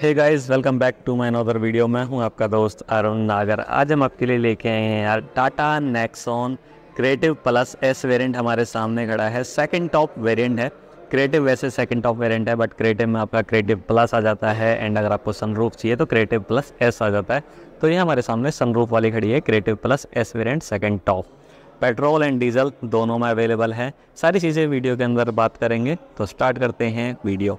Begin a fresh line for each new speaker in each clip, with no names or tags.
hey guys welcome back to my another video मैं हूं आपका दोस्त अरुण नागर आज हम आपके लिए लेके आए हैं यार Tata Nexon creative plus S variant हमारे सामने खड़ा है सेकंड टॉप वेरिएंट है क्रिएटिव वैसे सेकंड टॉप वेरिएंट है बट क्रिएटिव में आपका क्रिएटिव प्लस आ जाता है एंड अगर आपको सनरूफ चाहिए तो क्रिएटिव प्लस एस आ जाता है तो ये हमारे सामने सनरूफ वाली खड़ी है creative plus S variant second top petrol and diesel दोनों में अवेलेबल है सारी चीज़ें वीडियो के अंदर बात करेंगे तो स्टार्ट करते हैं वीडियो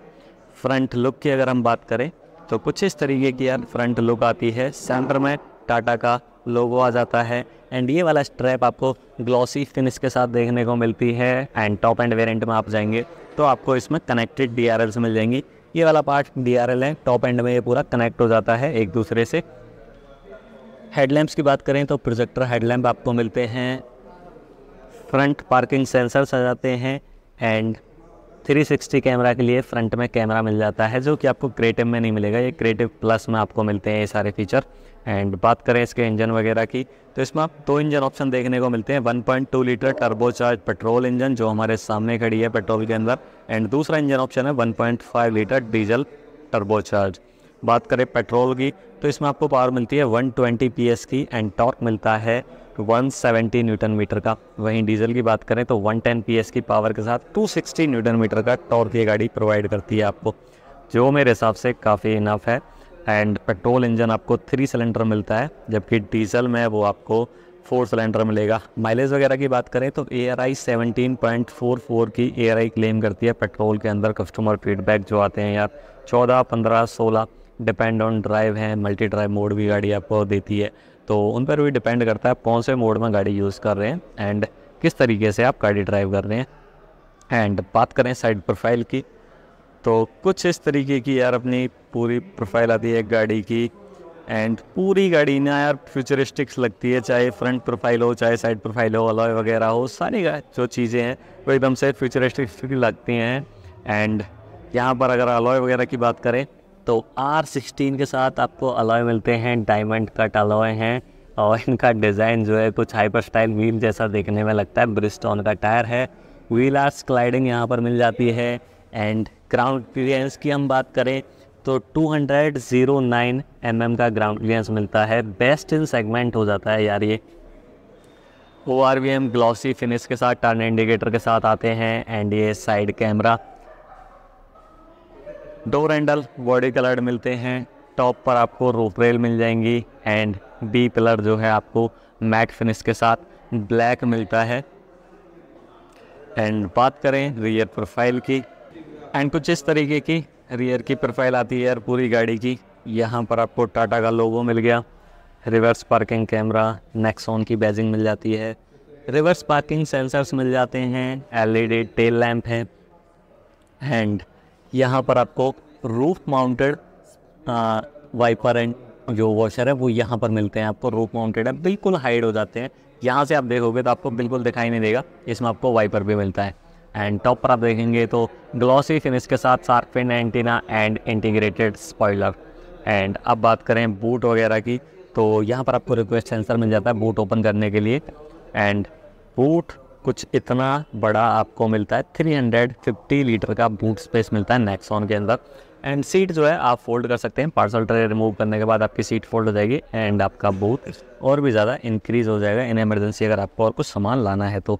फ्रंट लुक की अगर हम बात करें तो कुछ इस तरीके की यार फ्रंट लुक आती है सेंटर में टाटा का लोगो आ जाता है एंड ये वाला स्ट्रैप आपको ग्लॉसी फिनिश के साथ देखने को मिलती है एंड टॉप एंड वेरिएंट में आप जाएंगे तो आपको इसमें कनेक्टेड डी आर मिल जाएंगी ये वाला पार्ट डी आर है टॉप एंड में ये पूरा कनेक्ट हो जाता है एक दूसरे से हेडलैम्प्स की बात करें तो प्रोजेक्टर हेडलैम्प आपको मिलते हैं फ्रंट पार्किंग सेंसर्स आ जाते हैं एंड 360 कैमरा के लिए फ्रंट में कैमरा मिल जाता है जो कि आपको क्रिएटिव में नहीं मिलेगा ये क्रिएटिव प्लस में आपको मिलते हैं ये सारे फीचर एंड बात करें इसके इंजन वगैरह की तो इसमें आप दो इंजन ऑप्शन देखने को मिलते हैं 1.2 लीटर टर्बोचार्ज पेट्रोल इंजन जो हमारे सामने खड़ी है पेट्रोल के अंदर एंड दूसरा इंजन ऑप्शन है वन लीटर डीजल टर्बोचार्ज बात करें पेट्रोल की तो इसमें आपको पावर मिलती है वन ट्वेंटी की एंड टॉर्क मिलता है 170 न्यूटन मीटर का वहीं डीजल की बात करें तो 110 पीएस की पावर के साथ 260 न्यूटन मीटर का टॉर्क ये गाड़ी प्रोवाइड करती है आपको जो मेरे हिसाब से काफ़ी इनफ है एंड पेट्रोल इंजन आपको थ्री सिलेंडर मिलता है जबकि डीजल में वो आपको फोर सिलेंडर मिलेगा माइलेज वगैरह की बात करें तो A R I seventeen point four four की ए आर आई क्लेम करती है पेट्रोल के अंदर कस्टमर फीडबैक जो आते हैं यार चौदह पंद्रह सोलह डिपेंड ऑन ड्राइव है मल्टी ड्राइव मोड भी गाड़ी आपको देती है तो उन पर भी डिपेंड करता है कौन से मोड में गाड़ी यूज़ कर रहे हैं एंड किस तरीके से आप गाड़ी ड्राइव कर रहे हैं एंड बात करें साइड प्रोफाइल की तो कुछ इस तरीके की यार अपनी पूरी प्रोफाइल आती है गाड़ी की एंड पूरी गाड़ी ना यार फ्यूचरिस्टिक्स लगती है चाहे फ्रंट प्रोफाइल हो चाहे साइड प्रोफाइल हो अलॉय वगैरह हो सारी जो चीज़ें हैं वो एकदम से फ्यूचरिस्टिक्स लगती हैं एंड यहाँ पर अगर अलॉय वगैरह की बात करें तो आर सिक्सटीन के साथ आपको अलॉय मिलते हैं डायमंड कट अलॉय हैं और इनका डिज़ाइन जो है कुछ हाइपर स्टाइल व्हील जैसा देखने में लगता है ब्रिस्टोन का टायर है व्हील आर स्लाइडिंग यहाँ पर मिल जाती है एंड ग्राउंड क्लियरेंस की हम बात करें तो 209 जीरो नाइन mm का ग्राउंड क्लियरेंस मिलता है बेस्ट इन सेगमेंट हो जाता है यार ये O R V M glossy finish के साथ टर्न इंडिकेटर के साथ आते हैं एंड ये side camera door handle body colour मिलते हैं टॉप पर आपको रोप रेल मिल जाएंगी एंड बी पिलर जो है आपको मैट फिनिश के साथ ब्लैक मिलता है एंड बात करें रियर प्रोफाइल की एंड कुछ इस तरीके की रियर की प्रोफाइल आती है पूरी गाड़ी की यहाँ पर आपको टाटा का लोगो मिल गया रिवर्स पार्किंग कैमरा नेक्सॉन की बैजिंग मिल जाती है रिवर्स पार्किंग सेंसर्स मिल जाते हैं एलईडी टेल लैंप है एंड यहाँ पर आपको रूफ माउंटेड वाइपर एंड जो वॉशर है वो यहाँ पर मिलते हैं आपको रूफ माउंटेड है बिल्कुल हाइड हो जाते हैं यहाँ से आप देखोगे तो आपको बिल्कुल दिखाई नहीं देगा इसमें आपको वाइपर भी मिलता है एंड टॉप पर आप देखेंगे तो ग्लॉसी फिनिश के साथ shark fin antenna and integrated spoiler and अब बात करें बूट वगैरह की तो यहाँ पर आपको रिक्वेस्ट सेंसर मिल जाता है बूट ओपन करने के लिए एंड बूट कुछ इतना बड़ा आपको मिलता है 350 लीटर का बूट स्पेस मिलता है नेक्सॉन के अंदर एंड सीट जो है आप फोल्ड कर सकते हैं पार्सल ट्रे रिमूव करने के बाद आपकी सीट फोल्ड हो जाएगी एंड आपका बूट और भी ज़्यादा इंक्रीज हो जाएगा इन एमरजेंसी अगर आपको और कुछ सामान लाना है तो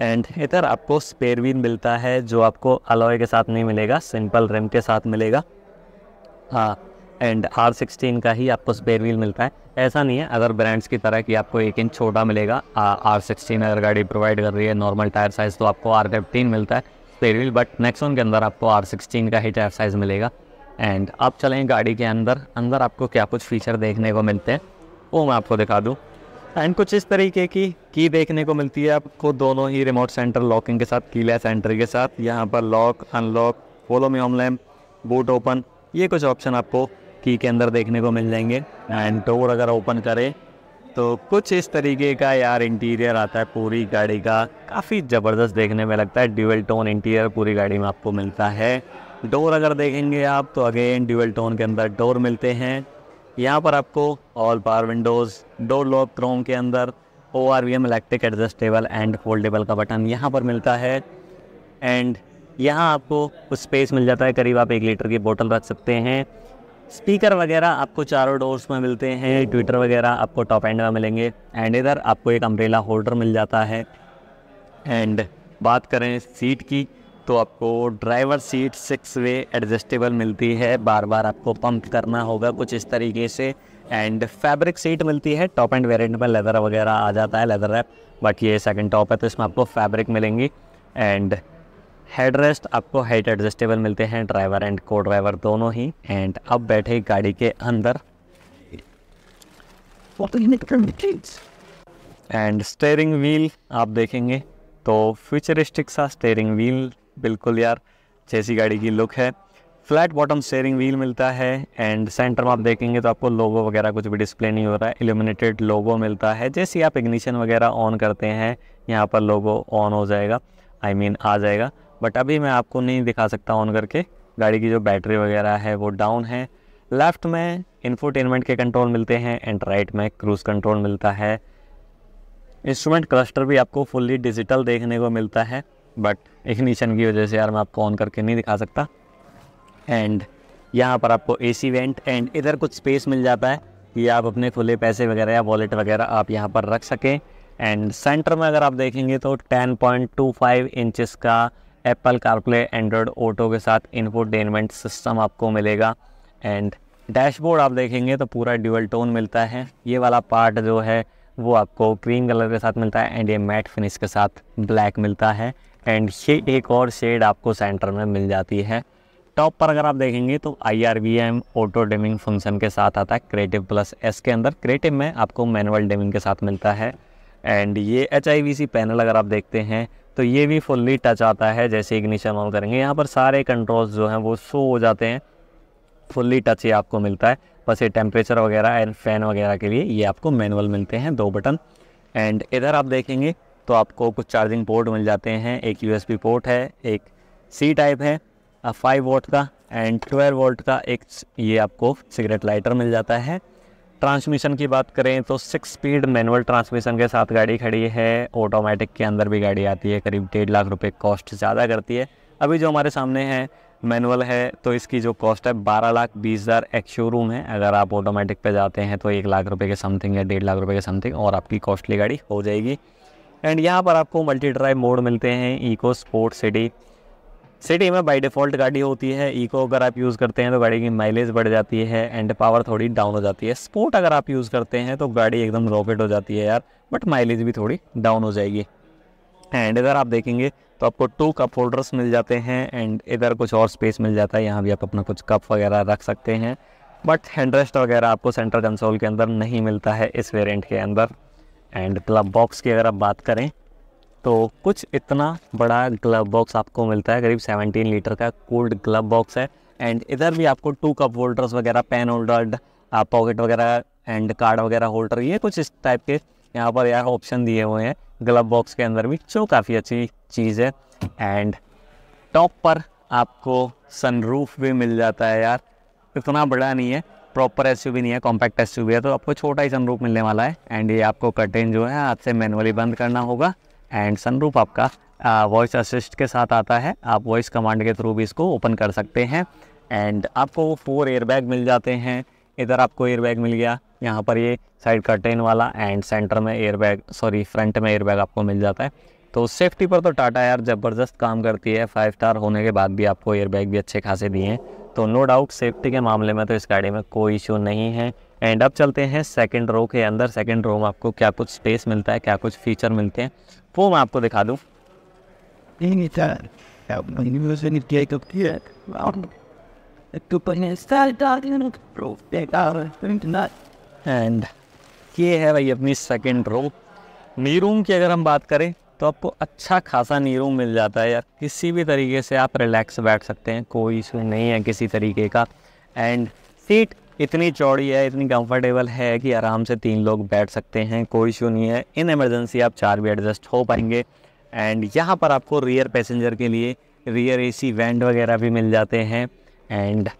एंड इधर आपको स्पेयर व्हील मिलता है जो आपको अलॉय के साथ नहीं मिलेगा सिंपल रिम के साथ मिलेगा हाँ एंड आर सिक्सटीन का ही आपको स्पेयर व्हील मिलता है ऐसा नहीं है अदर ब्रांड्स की तरह कि आपको एक इंच छोटा मिलेगा आर सिक्सटीन अगर गाड़ी प्रोवाइड कर रही है नॉर्मल टायर साइज़ तो आपको आर फिफ्टीन मिलता है स्पेयर बट नेक्सोन के अंदर आपको आर सिक्सटीन का ही टायर साइज़ मिलेगा एंड आप चलें गाड़ी के अंदर अंदर आपको क्या कुछ फीचर देखने को मिलते हैं वो मैं आपको दिखा दूँ एंड कुछ इस तरीके की की देखने को मिलती है आपको दोनों ही रिमोट सेंटर लॉकिंग के साथ कीला एंट्री के साथ यहाँ पर lock unlock follow me boot open ये कुछ ऑप्शन आपको की के अंदर देखने को मिल जाएंगे एंड डोर अगर ओपन करें तो कुछ इस तरीके का यार इंटीरियर आता है पूरी गाड़ी का काफ़ी ज़बरदस्त देखने में लगता है ड्यूअल टोन इंटीरियर पूरी गाड़ी में आपको मिलता है डोर अगर देखेंगे आप तो अगेन ड्यूअल टोन के अंदर डोर मिलते हैं यहाँ पर आपको all power windows door lock chrome के अंदर O R V M electric adjustable and foldable का बटन यहाँ पर मिलता है एंड यहाँ आपको कुछ स्पेस मिल जाता है करीब आप एक लीटर की बोतल रख सकते हैं स्पीकर वगैरह आपको चारों डोर्स में मिलते हैं ट्विटर वगैरह आपको टॉप एंड में मिलेंगे एंड इधर आपको एक अम्ब्रेला होल्डर मिल जाता है एंड बात करें सीट की तो आपको driver seat six way adjustable मिलती है बार बार आपको पंप करना होगा कुछ इस तरीके से एंड फैब्रिक सीट मिलती है टॉप एंड वेरिएंट में लेदर वगैरह आ जाता है लेदर रैप बाकी ये सेकंड टॉप है तो इसमें आपको फैब्रिक मिलेंगी एंड हेड रेस्ट आपको हाइट एडजस्टेबल मिलते हैं ड्राइवर एंड को ड्राइवर दोनों ही एंड अब बैठे गाड़ी के अंदर एंड स्टेयरिंग व्हील आप देखेंगे तो फ्यूचरिस्टिक सा स्टेयरिंग व्हील बिल्कुल यार जैसी गाड़ी की लुक है फ्लैट बॉटम स्टेयरिंग व्हील मिलता है एंड सेंटर में आप देखेंगे तो आपको लोगो वगैरह कुछ भी डिस्प्ले नहीं हो रहा है एल्यूमिनेटेड लोगो मिलता है जैसे आप इग्निशन वगैरह ऑन करते हैं यहाँ पर लोगो ऑन हो जाएगा आई I मीन mean, आ जाएगा बट अभी मैं आपको नहीं दिखा सकता ऑन करके गाड़ी की जो बैटरी वगैरह है वो डाउन है लेफ़्ट में इन्फोटेनमेंट के कंट्रोल मिलते हैं एंड राइट में क्रूज़ कंट्रोल मिलता है इंस्ट्रूमेंट क्लस्टर भी आपको फुल्ली डिजिटल देखने को मिलता है बट इग्निशन की वजह से यार मैं आपको ऑन करके नहीं दिखा सकता एंड यहाँ पर आपको ए सी वेंट एंड इधर कुछ स्पेस मिल जाता है कि आप अपने खुले पैसे वगैरह या वॉलेट वगैरह आप यहाँ पर रख सकें एंड सेंटर में अगर आप देखेंगे तो 10.25 पॉइंट इंचज़ का एप्पल कारप्ले एंड्रॉयड ऑटो के साथ इन्फोटेनमेंट सिस्टम आपको मिलेगा एंड डैशबोर्ड आप देखेंगे तो पूरा ड्यूअल टोन मिलता है ये वाला पार्ट जो है वो आपको क्रीम कलर के साथ मिलता है एंड ये मैट फिनिश के साथ ब्लैक मिलता है एंड ये एक और शेड आपको सेंटर में मिल जाती है टॉप पर अगर आप देखेंगे तो I R V M auto dimming function के साथ आता है क्रिएटिव प्लस एस के अंदर क्रिएटिव में आपको मैनुअल डिमिंग के साथ मिलता है एंड ये H I V C panel अगर आप देखते हैं तो ये भी फुल्ली टच आता है जैसे इग्निशन ऑन करेंगे यहाँ पर सारे कंट्रोल्स जो हैं वो शो हो जाते हैं फुल्ली टच ही आपको मिलता है बस ये टेम्परेचर वगैरह एंड फैन वगैरह के लिए ये आपको मैनुअल मिलते हैं दो बटन एंड इधर आप देखेंगे तो आपको कुछ चार्जिंग पोर्ट मिल जाते हैं एक यू पोर्ट है एक सी टाइप है फाइव वोट का एंड ट्वेल्व वोल्ट का एक ये आपको सिगरेट लाइटर मिल जाता है ट्रांसमिशन की बात करें तो सिक्स स्पीड मैनुअल ट्रांसमिशन के साथ गाड़ी खड़ी है ऑटोमेटिक के अंदर भी गाड़ी आती है करीब डेढ़ लाख रुपए कॉस्ट ज़्यादा करती है अभी जो हमारे सामने है मैनुअल है तो इसकी जो कॉस्ट है बारह लाख बीस हज़ार एक्स शोरूम है अगर आप ऑटोमेटिक पे जाते हैं तो एक लाख रुपये के समथिंग या डेढ़ लाख रुपये के समथिंग और आपकी कॉस्टली गाड़ी हो जाएगी एंड यहाँ पर आपको मल्टी ड्राइव मोड मिलते हैं इको स्पोर्ट सिटी सिटी में बाई डिफ़ॉल्ट गाड़ी होती है ईको अगर आप यूज़ करते हैं तो गाड़ी की माइलेज बढ़ जाती है एंड पावर थोड़ी डाउन हो जाती है स्पोर्ट अगर आप यूज़ करते हैं तो गाड़ी एकदम रॉकेट हो जाती है यार बट माइलेज भी थोड़ी डाउन हो जाएगी एंड इधर आप देखेंगे तो आपको टू कप होल्डर्स मिल जाते हैं एंड इधर कुछ और स्पेस मिल जाता है यहाँ भी आप अपना कुछ कप वगैरह रख सकते हैं बट हैंड्रेस्ट वगैरह आपको सेंट्रल कंसोल के अंदर नहीं मिलता है इस वेरियंट के अंदर एंड क्लब बॉक्स की अगर आप बात करें तो कुछ इतना बड़ा ग्लव बॉक्स आपको मिलता है करीब 17 लीटर का कोल्ड ग्लव बॉक्स है एंड इधर भी आपको टू कप होल्डर्स वगैरह पेन होल्डर पॉकेट वगैरह एंड कार्ड वगैरह होल्डर ये कुछ इस टाइप के यहाँ पर यार ऑप्शन दिए हुए हैं ग्लव बॉक्स के अंदर भी जो काफ़ी अच्छी चीज़ है एंड टॉप पर आपको सनरूफ भी मिल जाता है यार इतना बड़ा नहीं है प्रॉपर एस नहीं है कॉम्पैक्ट एस है तो आपको छोटा ही सनरूफ मिलने वाला है एंड ये आपको कर्टेन जो है हाथ से मैनुअली बंद करना होगा एंड सनरूफ आपका वॉइस असिस्ट के साथ आता है आप वॉइस कमांड के थ्रू भी इसको ओपन कर सकते हैं एंड आपको फोर एयरबैग मिल जाते हैं इधर आपको एयरबैग मिल गया यहाँ पर ये साइड कर्टेन वाला एंड सेंटर में एयरबैग सॉरी फ्रंट में एयरबैग आपको मिल जाता है तो सेफ्टी पर तो टाटा यार ज़बरदस्त काम करती है फाइव स्टार होने के बाद भी आपको एयरबैग भी अच्छे खासे दिए हैं तो नो डाउट सेफ्टी के मामले में तो इस गाड़ी में कोई इशू नहीं है एंड अब चलते हैं सेकंड रो के अंदर सेकंड रो में आपको क्या कुछ स्पेस मिलता है क्या कुछ फीचर मिलते हैं वो मैं आपको दिखा दूँ एंड तो ये है भाई अपनी सेकंड रो नी रूम की अगर हम बात करें तो आपको अच्छा खासा नी रूम मिल जाता है यार किसी भी तरीके से आप रिलैक्स बैठ सकते हैं कोई इशू नहीं है किसी तरीके का एंड सीट इतनी चौड़ी है इतनी कंफर्टेबल है कि आराम से तीन लोग बैठ सकते हैं कोई इशू नहीं है इन एमरजेंसी आप चार भी एडजस्ट हो पाएंगे एंड यहाँ पर आपको रियर पैसेंजर के लिए रियर एसी वेंट वगैरह भी मिल जाते हैं एंड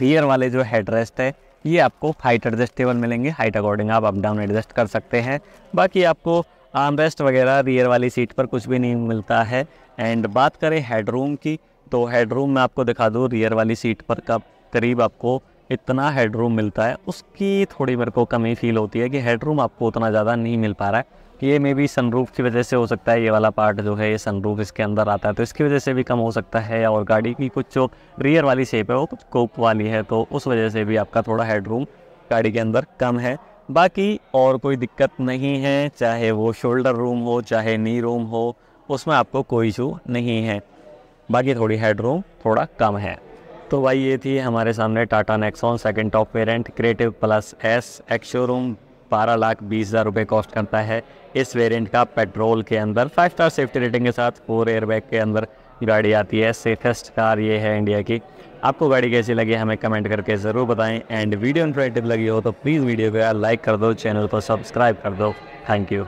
रियर वाले जो हेडरेस्ट है ये आपको हाइट एडजस्टेबल मिलेंगे हाइट अकॉर्डिंग आप अप डाउन एडजस्ट कर सकते हैं बाकी आपको आर्म रेस्ट वगैरह रियर वाली सीट पर कुछ भी नहीं मिलता है एंड बात करें हेडरूम की तो हेडरूम में आपको दिखा दूँ रियर वाली सीट पर कब करीब आपको इतना हेडरूम मिलता है उसकी थोड़ी मेरे को कमी फील होती है कि हेडरूम आपको उतना ज़्यादा नहीं मिल पा रहा है ये मे बी सनरूफ की वजह से हो सकता है ये वाला पार्ट जो है ये सनरूफ इसके अंदर आता है तो इसकी वजह से भी कम हो सकता है और गाड़ी की कुछ जो रियर वाली शेप है वो कुछ कोप वाली है तो उस वजह से भी आपका थोड़ा हेडरूम गाड़ी के अंदर कम है बाकी और कोई दिक्कत नहीं है चाहे वो शोल्डर रूम हो चाहे नी रूम हो उसमें आपको कोई इशू नहीं है बाकी थोड़ी हेडरूम थोड़ा कम है तो भाई ये थी हमारे सामने Tata Nexon second top variant creative plus S ex showroom बारह लाख बीस हज़ार रुपये कॉस्ट करता है इस वेरिएंट का पेट्रोल के अंदर फाइव स्टार सेफ्टी रेटिंग के साथ फोर एयरबैग के अंदर गाड़ी आती है सेफेस्ट कार ये है इंडिया की आपको गाड़ी कैसी लगी हमें कमेंट करके ज़रूर बताएं एंड वीडियो इंटरेक्टिव लगी हो तो प्लीज़ वीडियो को लाइक कर दो चैनल को सब्सक्राइब कर दो थैंक यू